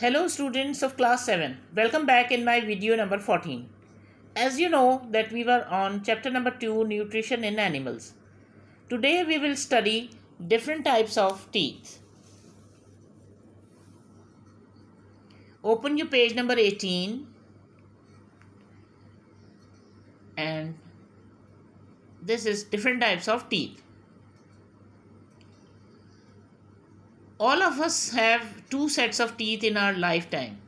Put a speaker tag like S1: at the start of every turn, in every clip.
S1: Hello students of class 7. Welcome back in my video number 14. As you know that we were on chapter number 2 nutrition in animals. Today we will study different types of teeth. Open your page number 18 and this is different types of teeth. all of us have two sets of teeth in our lifetime.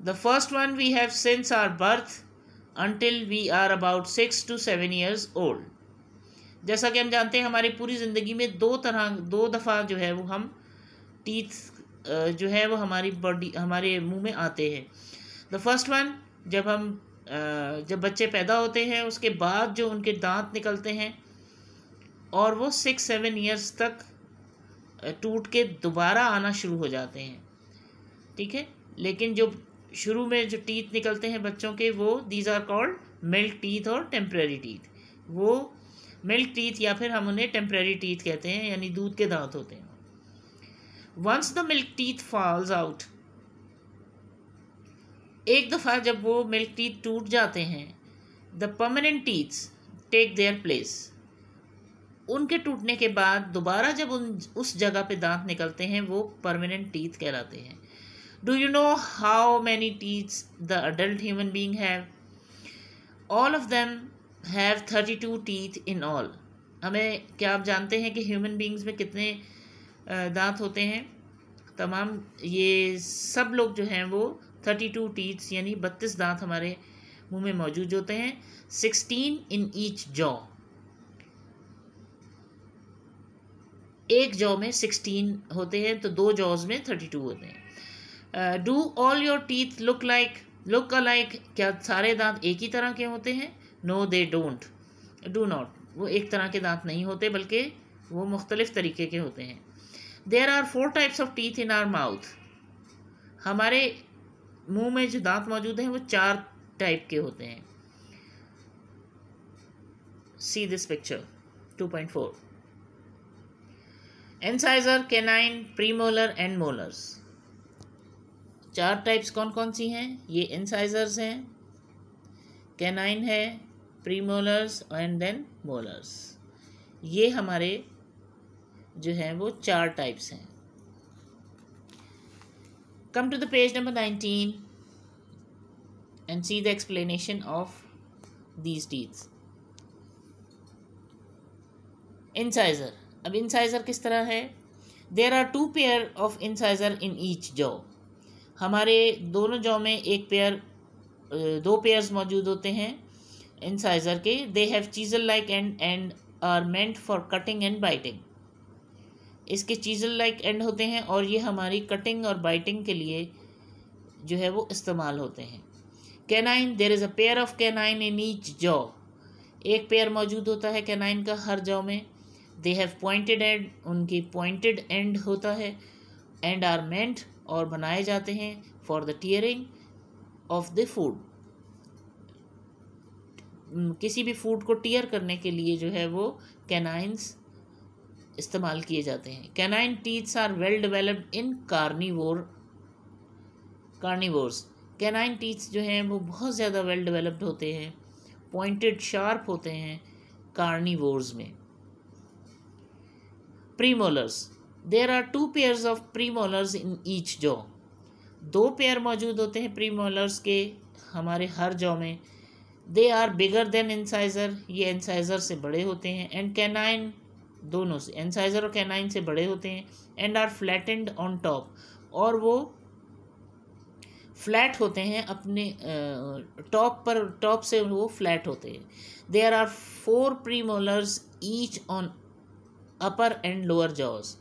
S1: The first one we have since our birth until we are about six to seven years old. जैसा कि हम जानते हैं हमारी पूरी ज़िंदगी में दो तरह दो दफ़ा जो है वो हम टीथ जो है वो हमारी बॉडी हमारे मुंह में आते हैं द फर्स्ट वन जब हम जब बच्चे पैदा होते हैं उसके बाद जो उनके दांत निकलते हैं और वो सिक्स सेवन ईयर्स तक टूट के दोबारा आना शुरू हो जाते हैं ठीक है लेकिन जो शुरू में जो टीथ निकलते हैं बच्चों के वो these are called milk teeth और टेम्प्रेरी टीथ वो मिल्क टीथ या फिर हम उन्हें टेम्प्रेरी टीथ कहते हैं यानी दूध के दांत होते हैं once the milk teeth falls out एक दफ़ा जब वो मिल्क टीथ टूट जाते हैं the permanent teeths take their place उनके टूटने के बाद दोबारा जब उन उस जगह पे दांत निकलते हैं वो परमानेंट टीथ कहलाते हैं do you know how many teeths the adult human being have all of them have thirty two teeth in all हमें क्या आप जानते हैं कि ह्यूमन बींग्स में कितने दांत होते हैं तमाम ये सब लोग जो हैं वो थर्टी टू टीथ्स यानी बत्तीस दांत हमारे मुंह में मौजूद होते हैं सिक्सटीन इन ईच जॉ एक जॉ में सिक्सटीन होते हैं तो दो जॉज में थर्टी टू होते हैं do all your teeth look like look alike क्या सारे दांत एक ही तरह के होते हैं no they don't do not वो एक तरह के दांत नहीं होते बल्कि वो मुख्तलिफ़ तरीके के होते हैं there are four types of teeth in our mouth हमारे मुंह में जो दांत मौजूद हैं वो चार टाइप के होते हैं see this picture two point four incisor canine premolar and molars चार टाइप्स कौन कौन सी हैं ये एनसाइजर्स हैं कैनाइन है प्रीमोलर्स एंड देन मोलर्स ये हमारे जो हैं वो चार टाइप्स हैं come to the page number nineteen and see the explanation of these teeth incisor अब इंसाइज़र किस तरह है there are two pair of incisor in each jaw हमारे दोनों जॉ में एक पेयर दो पेयर्स मौजूद होते हैं इंसाइज़र के they have chisel like end and are meant for cutting and biting इसके चीजल लाइक एंड होते हैं और ये हमारी कटिंग और बाइटिंग के लिए जो है वो इस्तेमाल होते हैं canine there is a pair of canine in each jaw एक पेयर मौजूद होता है कैनाइन का हर जॉ में दे हैव पॉइंटेड एंड उनके पॉइंटेड एंड होता है एंड आर मेंट और बनाए जाते हैं for the tearing of the food किसी भी फूड को टीयर करने के लिए जो है वो कैनाइंस इस्तेमाल किए जाते हैं canine teeths are well developed in carnivore carnivores canine teeths जो हैं वो बहुत ज़्यादा वेल डेवलप्ड होते हैं पॉइंटेड शार्प होते हैं कार्निवोर्स में premolars there are two pairs of premolars in each jaw दो पेयर मौजूद होते हैं प्रीमोलर्स के हमारे हर जॉ में they are bigger than incisor ये इंसाइजर से बड़े होते हैं एंड कैनाइन दोनों से एनसाइजर और कैनाइन से बड़े होते हैं and are flattened on top और वो फ्लैट होते हैं अपने टॉप पर टॉप से वो फ्लैट होते हैं there are four premolars each on upper and lower jaws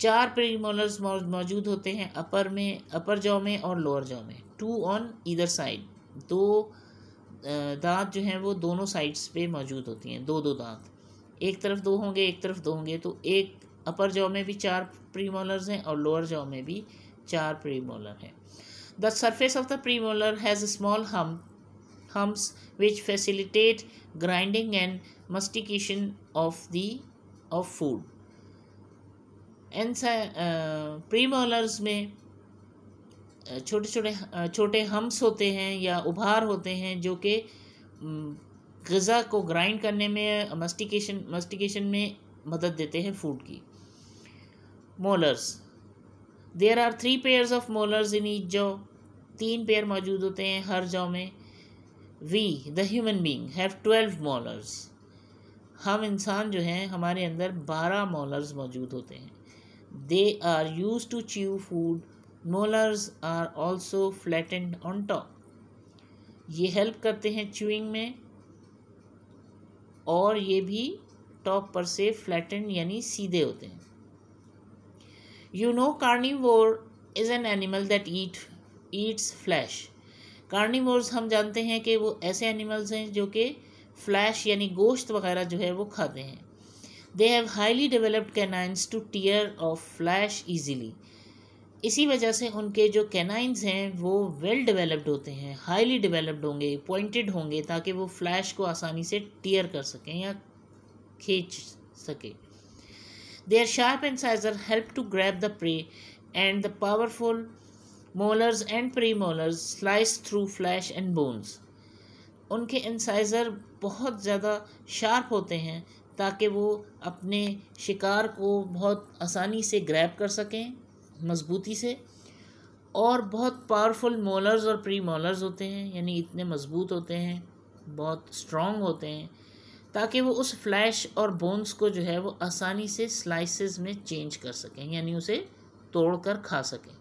S1: चार प्रीमोलर्स मौजूद होते हैं अपर में अपर जॉ में और लोअर जॉ में टू ऑन इधर साइड दो दांत जो हैं वो दोनों साइड्स पे मौजूद होती हैं दो दो दांत एक तरफ दो होंगे एक तरफ दो होंगे तो एक अपर जॉ में भी चार प्रीमोलर्स हैं और लोअर जॉ में भी चार प्रीमोलर हैं the surface of the premolar has small hum humps which facilitate grinding and mastication of the of food premolars में uh, uh, छोटे छोटे छोटे हम्स होते हैं या उभार होते हैं जो कि um, गज़ा को ग्राइंड करने में मस्टिकेशन मस्टिकेशन में मदद देते हैं फूड की molars there are three pairs of molars in each jaw तीन पेयर मौजूद होते हैं हर जॉ में we the human being have twelve molars हम इंसान जो हैं हमारे अंदर बारह मोलर्स मौजूद होते हैं they are use to chew food molars are also flattened on top ये हेल्प करते हैं च्यूइंग में और ये भी टॉप पर से फ्लैटेंड यानी सीधे होते हैं you know carnivore is an animal that eat eats flesh carnivores हम जानते हैं कि वो ऐसे एनिमल्स हैं जो कि फ्लैश यानी गोश्त वगैरह जो है वो खाते हैं they have highly developed canines to tear off flesh easily इसी वजह से उनके जो कैनाइंस हैं वो वेल डेवलप्ड होते हैं हाईली डेवलप्ड होंगे पॉइंटेड होंगे ताकि वो फ्लैश को आसानी से टीयर कर सकें या खींच दे their sharp and scissor help to grasp the prey and the powerful molars and premolars slice through flesh and bones उनके इंसाइज़र बहुत ज़्यादा शार्प होते हैं ताकि वो अपने शिकार को बहुत आसानी से ग्रैब कर सकें मज़बूती से और बहुत पावरफुल मोलर्स और प्री मोलर्स होते हैं यानी इतने मज़बूत होते हैं बहुत स्ट्रॉन्ग होते हैं ताकि वो उस फ्लैश और बोन्स को जो है वो आसानी से स्लाइसेस में चेंज कर सकें यानी उसे तोड़ कर खा सकें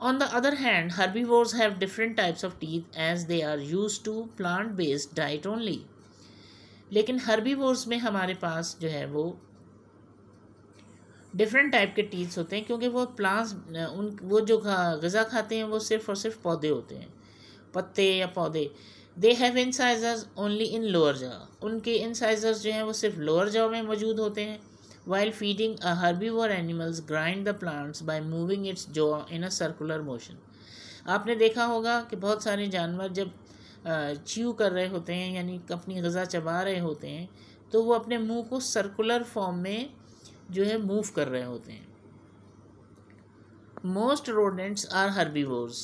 S1: On the other hand, herbivores have different types of teeth as they are used to plant based diet only. लेकिन herbivores में हमारे पास जो है वो different type के teeth होते हैं क्योंकि वो plants उन वो जो गज़ा खाते हैं वो सिर्फ और सिर्फ पौधे होते हैं पत्ते या पौधे they have incisors only in lower jaw उनके incisors जो हैं वो सिर्फ lower jaw में मौजूद होते हैं While feeding a herbivore animals grind the plants by moving its jaw in a circular motion. आपने देखा होगा कि बहुत सारे जानवर जब च्यू कर रहे होते हैं यानी अपनी गज़ा चबा रहे होते हैं तो वो अपने मुंह को सर्कुलर फॉर्म में जो है मूव कर रहे होते हैं most rodents are herbivores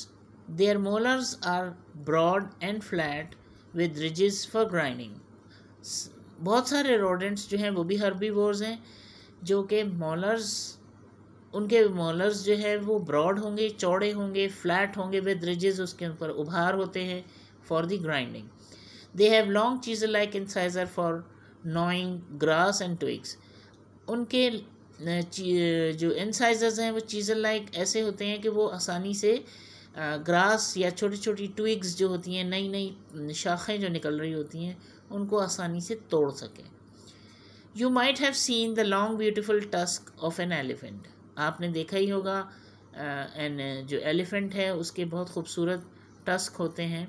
S1: their molars are broad and flat with ridges for grinding बहुत सारे रोडेंट्स जो हैं वो भी हर्बीवोर्स हैं जो कि मॉलर्स उनके मॉलर्स जो है वो ब्रॉड होंगे चौड़े होंगे फ्लैट होंगे विद रिजेज उसके ऊपर उभार होते हैं for the grinding they have long cheese like incisor for gnawing grass and twigs उनके जो इंसाइजर्स हैं वो चीज़ें लाइक ऐसे होते हैं कि वो आसानी से ग्रास या छोटी छोटी ट्विग्स जो होती हैं नई नई शाखें जो निकल रही होती हैं उनको आसानी से तोड़ सकें you might have seen the long beautiful tusk of an elephant आपने देखा ही होगा एन जो एलिफेंट है उसके बहुत खूबसूरत टस्क होते हैं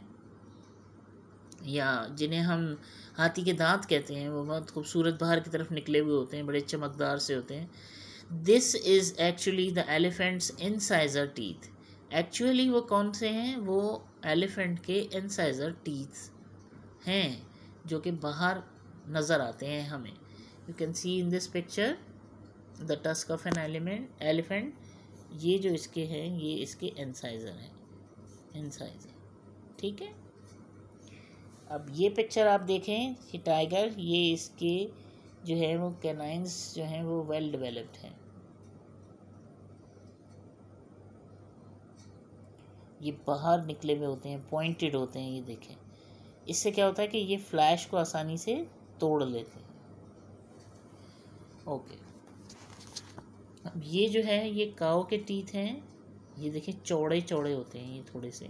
S1: या जिन्हें हम हाथी के दांत कहते हैं वो बहुत खूबसूरत बाहर की तरफ निकले हुए होते हैं बड़े चमकदार से होते हैं this is actually the elephant's incisor teeth actually वो कौन से हैं वो एलिफेंट के इनसाइज़र टीथ हैं जो कि बाहर नज़र आते हैं हमें you can see in this picture the tusk of an element elephant ये जो इसके हैं ये इसके इंसाइजर हैं इंसाइजर ठीक है अब ये पिक्चर आप देखें कि टाइगर ये इसके जो है वो कैनाइंस जो हैं वो वेल डेवलप्ड हैं ये बाहर निकले हुए होते हैं पॉइंटेड होते हैं ये देखें इससे क्या होता है कि ये फ्लैश को आसानी से तोड़ लेते हैं ओके अब ये जो है ये काओ के टीथ हैं ये देखिए चौड़े चौड़े होते हैं ये थोड़े से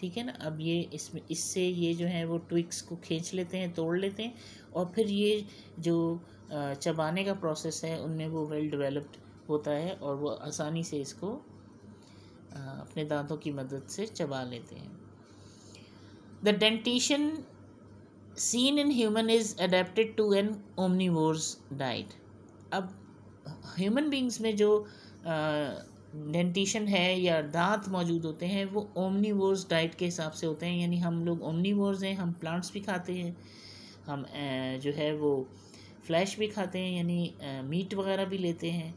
S1: ठीक है ना अब ये इसमें इससे ये जो है वो ट्विक्स को खींच लेते हैं तोड़ लेते हैं और फिर ये जो चबाने का प्रोसेस है उनमें वो वेल डेवलप्ड होता है और वो आसानी से इसको अपने दांतों की मदद से चबा लेते हैं the dentition seen in human is adapted to an omnivores diet अब ह्यूमन बींग्स में जो डेंटिशन है या दांत मौजूद होते हैं वो ओमनीवोर्स डाइट के हिसाब से होते हैं यानी हम लोग ओमनीवोर्स हैं हम प्लांट्स भी खाते हैं हम जो है वो फ्लैश भी खाते हैं यानी मीट वगैरह भी लेते हैं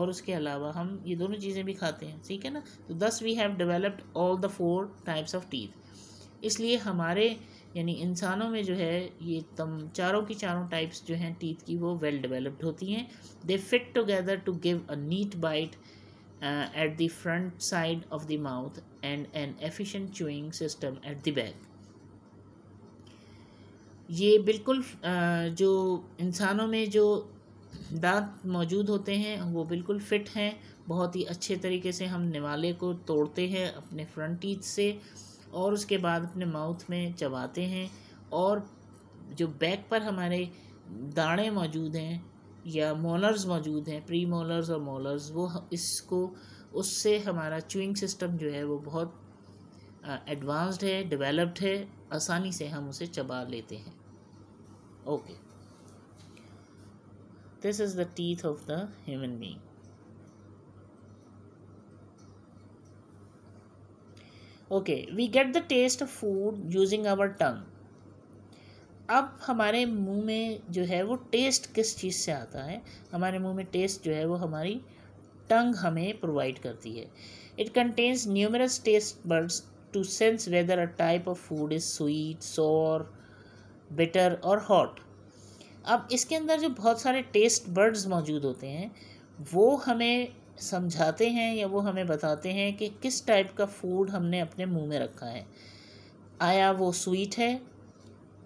S1: और उसके अलावा हम ये दोनों चीज़ें भी खाते हैं ठीक है ना तो thus we have developed all the four types of teeth इसलिए हमारे यानी इंसानों में जो है ये तम चारों की चारों टाइप्स जो हैं टीथ की वो वेल डेवलप्ड होती हैं they fit together to give a neat bite at the front side of the mouth and an efficient chewing system at the back ये बिल्कुल uh, जो इंसानों में जो दांत मौजूद होते हैं वो बिल्कुल फिट हैं बहुत ही अच्छे तरीके से हम निवाले को तोड़ते हैं अपने फ्रंट टीथ से और उसके बाद अपने माउथ में चबाते हैं और जो बैक पर हमारे दाणे मौजूद हैं या मोलर्स मौजूद हैं प्री मोलर्स और मोलर्स वो इसको उससे हमारा चूइंग सिस्टम जो है वो बहुत एडवांस्ड है डेवलप्ड है आसानी से हम उसे चबा लेते हैं okay this is the teeth of the human being okay we get the taste of food using our tongue अब हमारे मुंह में जो है वो टेस्ट किस चीज़ से आता है हमारे मुंह में टेस्ट जो है वो हमारी टंग हमें प्रोवाइड करती है it contains numerous taste buds to sense whether a type of food is sweet sour bitter or hot अब इसके अंदर जो बहुत सारे टेस्ट बर्ड्स मौजूद होते हैं वो हमें समझाते हैं या वो हमें बताते हैं कि किस टाइप का फूड हमने अपने मुंह में रखा है आया वो स्वीट है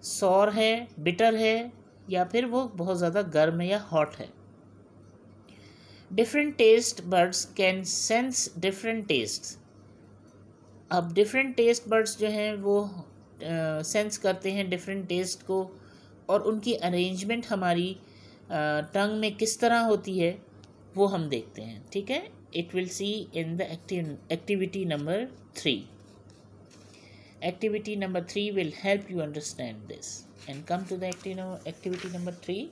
S1: सौर है बिटर है या फिर वो बहुत ज़्यादा गर्म या हॉट है different taste buds can sense different taste अब डिफरेंट टेस्ट बर्ड्स जो हैं वो सेंस uh, करते हैं डिफरेंट टेस्ट को और उनकी अरेंजमेंट हमारी टंग uh, में किस तरह होती है वो हम देखते हैं ठीक है it will see in the activity number three activity number three will help you understand this and come to the activity number three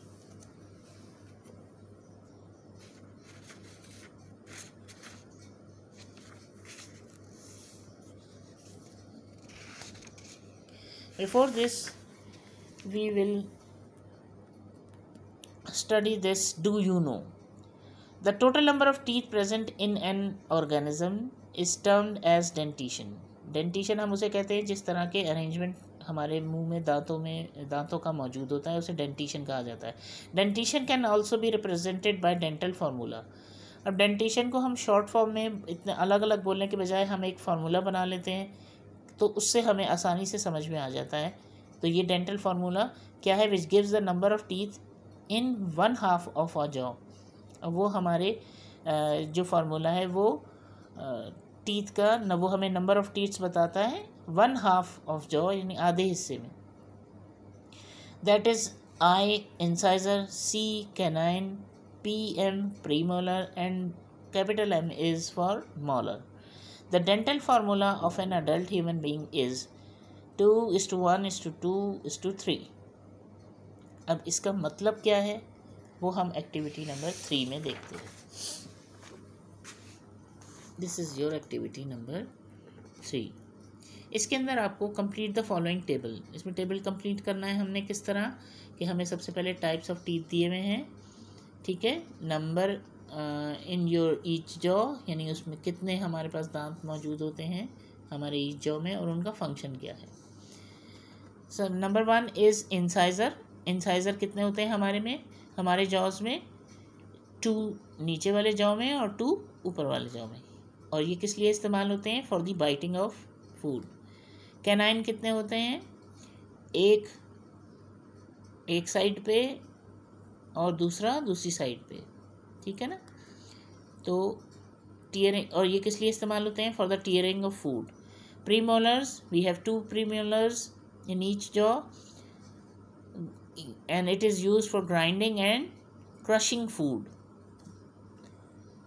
S1: before this we will study this do you know the total number of teeth present in an organism is term as dentition dentition हम उसे कहते हैं जिस तरह के arrangement हमारे मुंह में दांतों में दांतों का मौजूद होता है उसे डेंटिशन कहा जाता है dentition can also be represented by dental formula अब डेंटिशन को हम शॉर्ट फॉर्म में इतने अलग अलग बोलने के बजाय हम एक फार्मूला बना लेते हैं तो उससे हमें आसानी से समझ में आ जाता है तो ये डेंटल फार्मूला क्या है which gives the number of teeth in one half of a jaw वो हमारे जो फार्मूला है वो टीथ का न वो हमें नंबर ऑफ़ टीथ्स बताता है वन हाफ ऑफ जॉ यानी आधे हिस्से में that is I incisor C canine P M premolar and capital M is for molar the dental formula of an adult human being is two is two one is two two is two three अब इसका मतलब क्या है वो हम activity number three में देखते हैं this is your activity number three इसके अंदर आपको कंप्लीट द फॉलोइंग टेबल इसमें टेबल कंप्लीट करना है हमने किस तरह कि हमें सबसे पहले टाइप्स ऑफ टीथ दिए हुए हैं ठीक है number in your each jaw यानी उसमें कितने हमारे पास दांत मौजूद होते हैं हमारे ईच जॉ में और उनका फंक्शन क्या है sir number one is incisor incisor कितने होते हैं हमारे में हमारे जॉज में टू नीचे वाले जॉ में और टू ऊपर वाले जॉ में और ये किस लिए इस्तेमाल होते हैं for the biting of food canine कितने होते हैं एक एक साइड पे और दूसरा दूसरी साइड पे ठीक है ना तो टीयरिंग और ये किस लिए इस्तेमाल होते हैं for the tearing of food premolars we have two premolars in each jaw and it is used for grinding and crushing food.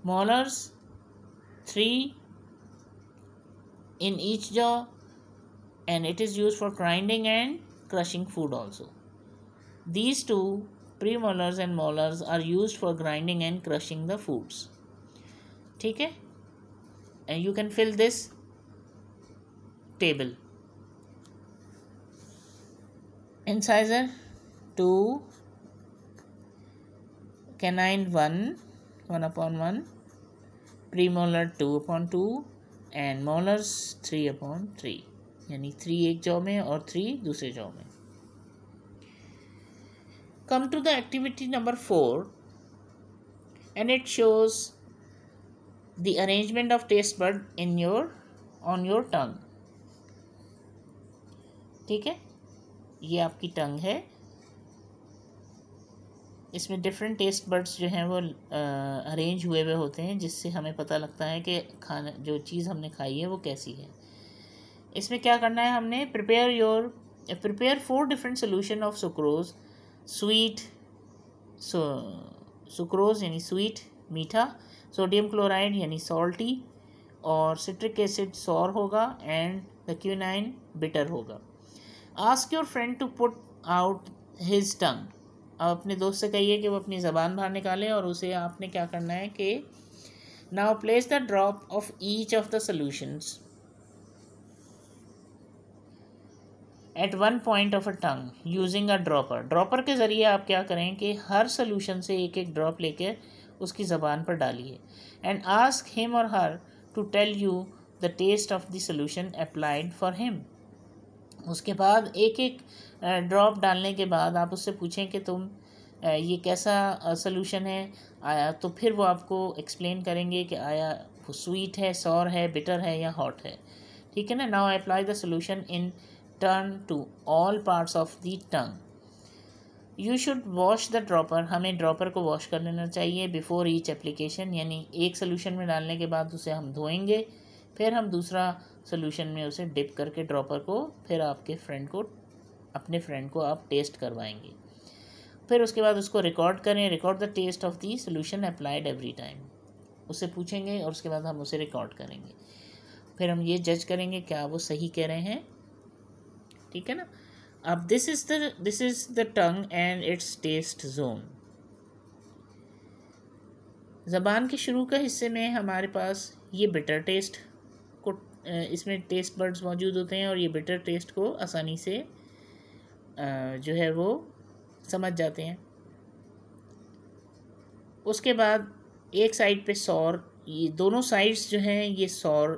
S1: Molars, three in each jaw and it is used for grinding and crushing food also. These two premolars and molars are used for grinding and crushing the foods. Okay, and you can fill this table. Incisor two canine one upon upon pre premolar two upon two and molars three upon three यानी three एक jaw में और three दूसरे jaw में come to the activity number four and it shows the arrangement of taste bud in your on your tongue ठीक है ये आपकी टंग है इसमें डिफरेंट टेस्ट बर्ड्स जो हैं वो अरेंज हुए हुए होते हैं जिससे हमें पता लगता है कि खाना जो चीज़ हमने खाई है वो कैसी है इसमें क्या करना है हमने prepare your prepare four different solution of sucrose sweet sucrose यानी स्वीट मीठा सोडियम क्लोराइड यानी सॉल्टी और सिट्रिक एसिड सॉर होगा एंड द क्यूनाइन बिटर होगा ask your friend to put out his tongue अब अपने दोस्त से कहिए कि वो अपनी ज़बान बाहर निकाले और उसे आपने क्या करना है कि now place the drop of each of the solutions at one point of a tongue using a dropper dropper के ज़रिए आप क्या करें कि हर सोल्यूशन से एक एक ड्रॉप लेकर उसकी ज़बान पर डालिए and ask him or her to tell you the taste of the solution applied for him उसके बाद एक एक ड्रॉप डालने के बाद आप उससे पूछें कि तुम ये कैसा सोल्यूशन है आया तो फिर वो आपको एक्सप्लेन करेंगे कि आया वो स्वीट है सौर है बिटर है या हॉट है ठीक है ना now apply the solution in turn to all parts of the tongue you should wash the dropper हमें ड्रॉपर को वॉश कर लेना चाहिए बिफोर ईच एप्लीकेशन यानी एक सोल्यूशन में डालने के बाद उसे हम धोएंगे फिर हम दूसरा सोल्यूशन में उसे डिप करके ड्रॉपर को फिर आपके फ्रेंड को अपने फ्रेंड को आप टेस्ट करवाएंगे फिर उसके बाद उसको रिकॉर्ड करें record the taste of the solution applied every time उससे पूछेंगे और उसके बाद हम उसे रिकॉर्ड करेंगे फिर हम ये जज करेंगे क्या वो सही कह रहे हैं ठीक है ना अब this is the this is the tongue and its taste zone ज़बान के शुरू का हिस्से में हमारे पास ये बिटर टेस्ट इसमें टेस्ट बर्ड्स मौजूद होते हैं और ये बेटर टेस्ट को आसानी से जो है वो समझ जाते हैं उसके बाद एक साइड पे सौर ये दोनों साइड्स जो हैं ये सौर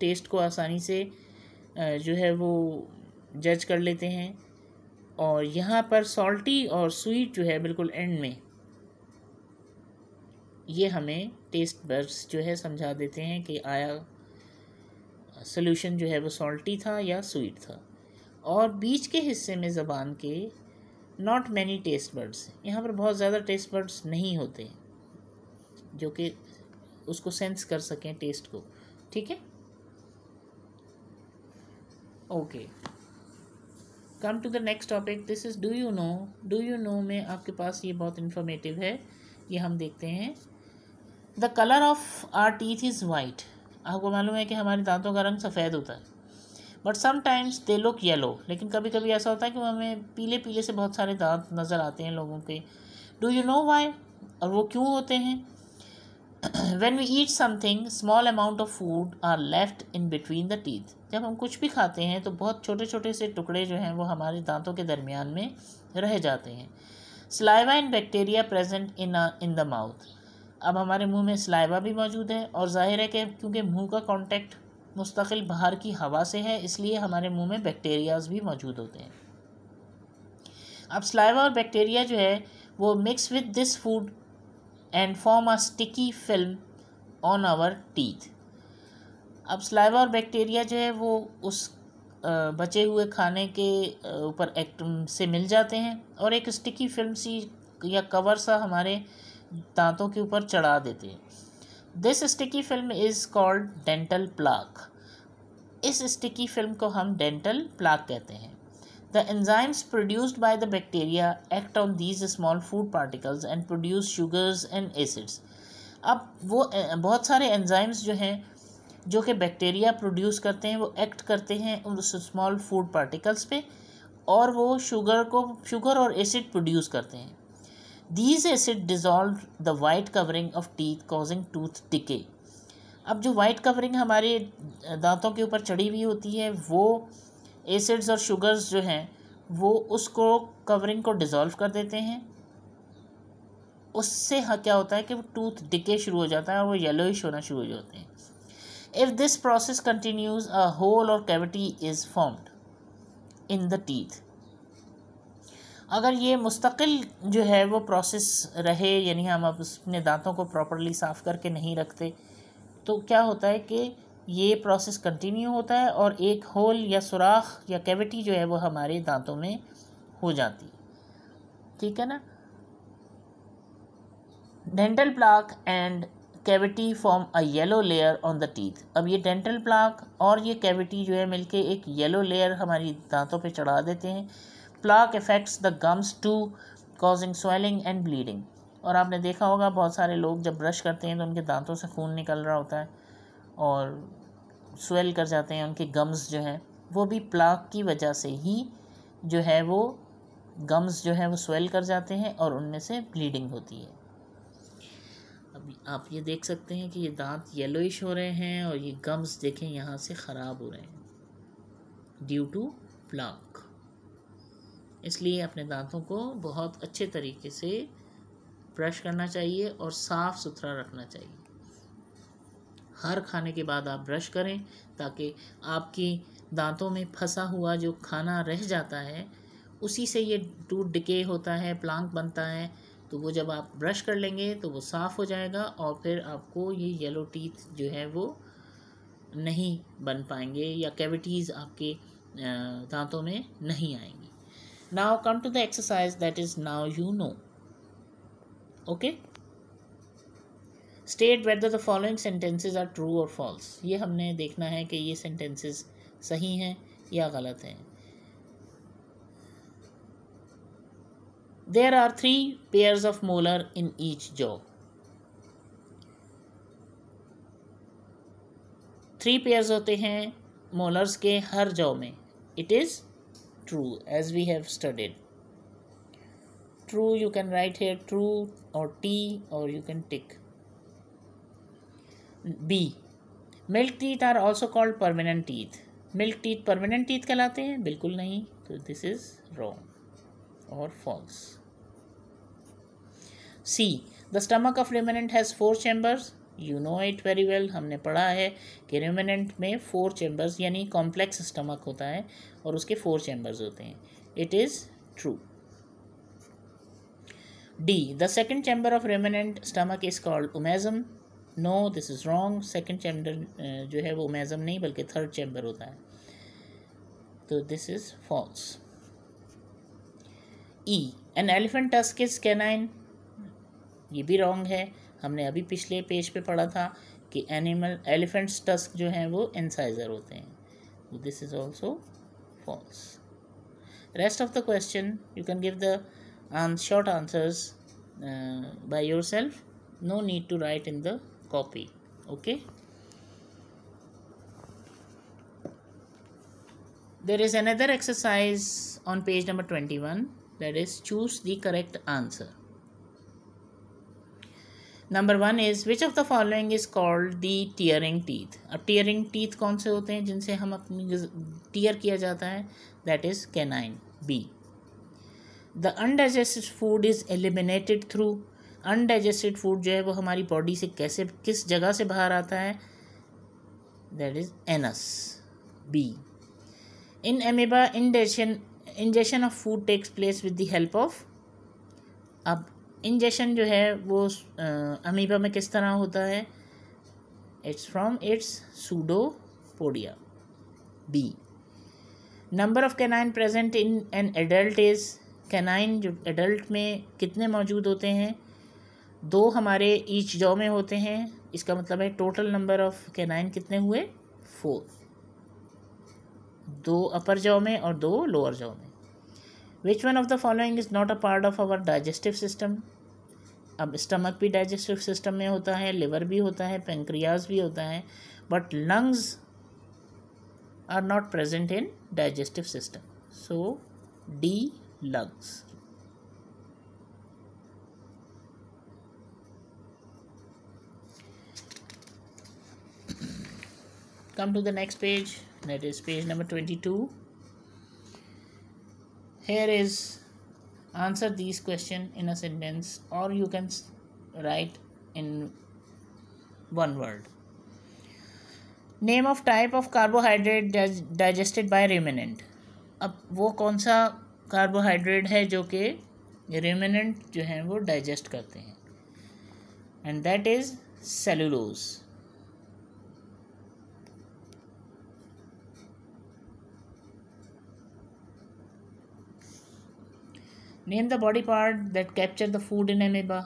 S1: टेस्ट को आसानी से जो है वो जज कर लेते हैं और यहाँ पर सॉल्टी और स्वीट जो है बिल्कुल एंड में ये हमें टेस्ट बर्ड्स जो है समझा देते हैं कि आया सोल्यूशन जो है वो सॉल्टी था या स्वीट था और बीच के हिस्से में ज़बान के नॉट मैनी टेस्ट बर्ड्स यहाँ पर बहुत ज़्यादा टेस्ट बर्ड्स नहीं होते जो कि उसको सेंस कर सकें टेस्ट को ठीक है okay come to the next topic this is do you know do you know में आपके पास ये बहुत इन्फॉर्मेटिव है ये हम देखते हैं the colour of our teeth is white आपको मालूम है कि हमारे दांतों का रंग सफ़ेद होता है but sometimes they look yellow लेकिन कभी कभी ऐसा होता है कि हमें पीले पीले से बहुत सारे दांत नज़र आते हैं लोगों के डू यू नो वाई और वो क्यों होते हैं when we eat something small amount of food are left in between the teeth जब हम कुछ भी खाते हैं तो बहुत छोटे छोटे से टुकड़े जो हैं वो हमारे दांतों के दरमियान में रह जाते हैं saliva in bacteria present in in the mouth अब हमारे मुंह में सलाइवा भी मौजूद है और ज़ाहिर है कि क्योंकि मुंह का कांटेक्ट मुस्तकिल बाहर की हवा से है इसलिए हमारे मुंह में बैक्टीरियाज भी मौजूद होते हैं अब सलाइवा और बैक्टीरिया जो है वो mix with this food and form a sticky film on our teeth अब सलाइवा और बैक्टीरिया जो है वो उस बचे हुए खाने के ऊपर एक्ट से मिल जाते हैं और एक स्टिकी फिल्म सी या कवर सा हमारे दांतों के ऊपर चढ़ा देते हैं this sticky film is called dental plaque इस स्टिकी फिल्म को हम डेंटल प्लाक कहते हैं the enzymes produced by the bacteria act on these small food particles and produce sugars and acids अब वो बहुत सारे एंजाइम्स जो हैं जो कि बैक्टीरिया प्रोड्यूस करते हैं वो एक्ट करते हैं उस स्मॉल फूड पार्टिकल्स पे और वो शुगर को शुगर और एसिड प्रोड्यूस करते हैं these acid dissolve the white covering of teeth causing tooth decay अब जो वाइट कवरिंग हमारे दांतों के ऊपर चढ़ी हुई होती है वो एसिड्स और शुगर्स जो हैं वो उसको कवरिंग को डिज़ोल्व कर देते हैं उससे हाँ क्या होता है कि वो टूथ डिके शुरू हो जाता है और वो येलोइश होना शुरू हो जाते हैं if this process continues a hole or cavity is formed in the teeth अगर ये मुस्तकिल जो है वो प्रोसेस रहे यानी हम अब अपने दांतों को प्रॉपरली साफ़ करके नहीं रखते तो क्या होता है कि ये प्रोसेस कंटिन्यू होता है और एक होल या सुराख या कैविटी जो है वो हमारे दांतों में हो जाती ठीक है ना dental plaque and cavity form a yellow layer on the teeth अब ये डेंटल प्लाक और ये कैविटी जो है मिलके एक येलो लेयर हमारी दांतों पे चढ़ा देते हैं plaque affects the gums too causing swelling and bleeding और आपने देखा होगा बहुत सारे लोग जब ब्रश करते हैं तो उनके दांतों से खून निकल रहा होता है और स्वेल कर जाते हैं उनके गम्स जो हैं वो भी प्लाक की वजह से ही जो है वो गम्स जो है वो स्वेल कर जाते हैं और उनमें से ब्लीडिंग होती है अब आप ये देख सकते हैं कि ये दांत येलोइश हो रहे हैं और ये गम्स देखें यहाँ से ख़राब हो रहे हैं ड्यू टू प्लाक इसलिए अपने दांतों को बहुत अच्छे तरीके से ब्रश करना चाहिए और साफ़ सुथरा रखना चाहिए हर खाने के बाद आप ब्रश करें ताकि आपकी दांतों में फंसा हुआ जो खाना रह जाता है उसी से ये टूट डिके होता है प्लांक बनता है तो वो जब आप ब्रश कर लेंगे तो वो साफ़ हो जाएगा और फिर आपको ये येलो टीथ जो है वो नहीं बन पाएंगे या कैविटीज़ आपके दांतों में नहीं आएंगी now come to the exercise that is now you know okay state whether the following sentences are true or false ये हमने देखना है कि ये सेंटेंसेज सही हैं या गलत हैं there are three pairs of molar in each jaw three pairs होते हैं मोलर्स के हर जॉ में it is true as we have studied true you can write here true or t or you can tick b milk teeth are also called permanent teeth milk teeth permanent teeth कहलाते हैं बिल्कुल So this is wrong or false. C, the stomach of of has four chambers. You know it very well हमने पढ़ा है कि ruminant में four chambers यानी complex stomach होता है और उसके फोर चैम्बर्स होते हैं it is true D the second chamber of ruminant stomach is called omasum no this is wrong second chamber जो है वो उमेजम नहीं बल्कि थर्ड चैम्बर होता है तो this is false E an elephant tusk is canine ये भी रॉन्ग है हमने अभी पिछले पेज पे पढ़ा था कि एनिमल एलिफेंट्स टस्क जो हैं वो इंसाइजर होते हैं this is also false rest of the question you can give the short answers by yourself no need to write in the copy okay there is another exercise on page number twenty one that is choose the correct answer number one is which of the following is called the tearing teeth अब tearing teeth कौन से होते हैं जिनसे हम अपनी tier किया जाता है that is canine B the undigested food is eliminated through undigested food जो है वो हमारी बॉडी से कैसे किस जगह से बाहर आता है that is anus B in amoeba indention ingestion of food takes place with the help of अब इंजेक्शन जो है वो अमीबा में किस तरह होता है it's from its pseudopodia B number of canine present in an adult is canine जो एडल्ट में कितने मौजूद होते हैं दो हमारे ईच जॉ में होते हैं इसका मतलब है टोटल नंबर ऑफ कैनाइन कितने हुए फोर दो अपर जॉ में और दो लोअर जॉ में which one of the following is not a part of our digestive system अब स्टमक भी डाइजेस्टिव सिस्टम में होता है लिवर भी होता है पेंक्रियाज भी होता है but lungs are not present in digestive system so the lungs come to the next page that is page number twenty two here is answer these question in a sentence or you can write in one word name of type of carbohydrate digested by ruminant अब वो कौन सा carbohydrate है जो कि remnant जो है वो डाइजेस्ट करते हैं and that is cellulose name the body part that capture the food in amoeba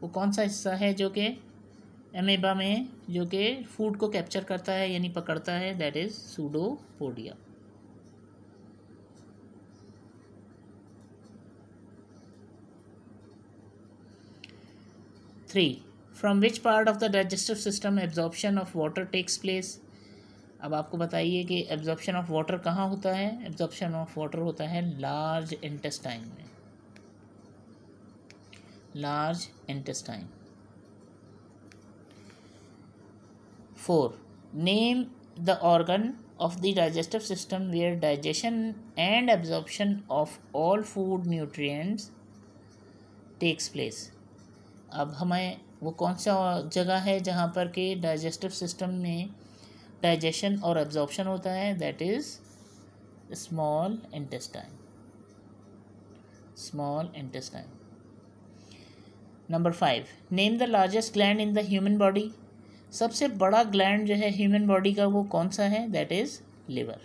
S1: वो कौन सा हिस्सा है जो कि एमेबा में जो कि फूड को कैप्चर करता है यानी पकड़ता है that is pseudopodia three from which part of the digestive system absorption of water takes place अब आपको बताइए कि एब्जॉर्प्शन ऑफ वाटर कहाँ होता है एब्जॉर्प्शन ऑफ वाटर होता है लार्ज इंटेस्टाइन में large intestine four name the organ of the digestive system where digestion and absorption of all food nutrients takes place अब हमें वो कौन सा जगह है जहाँ पर कि डाइजेस्टिव सिस्टम में डाइजेशन और एब्जॉर्प्शन होता है that is small intestine small intestine number five name the largest gland in the human body सबसे बड़ा ग्लैंड जो है ह्यूमन बॉडी का वो कौन सा है that is liver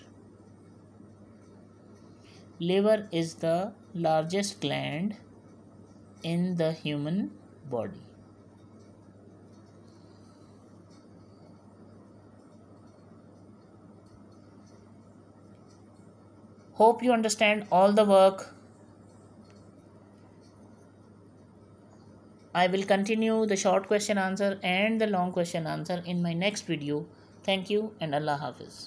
S1: liver is the largest gland in the human body Hope you understand all the work. I will continue the short question answer and the long question answer in my next video. Thank you and Allah Hafiz.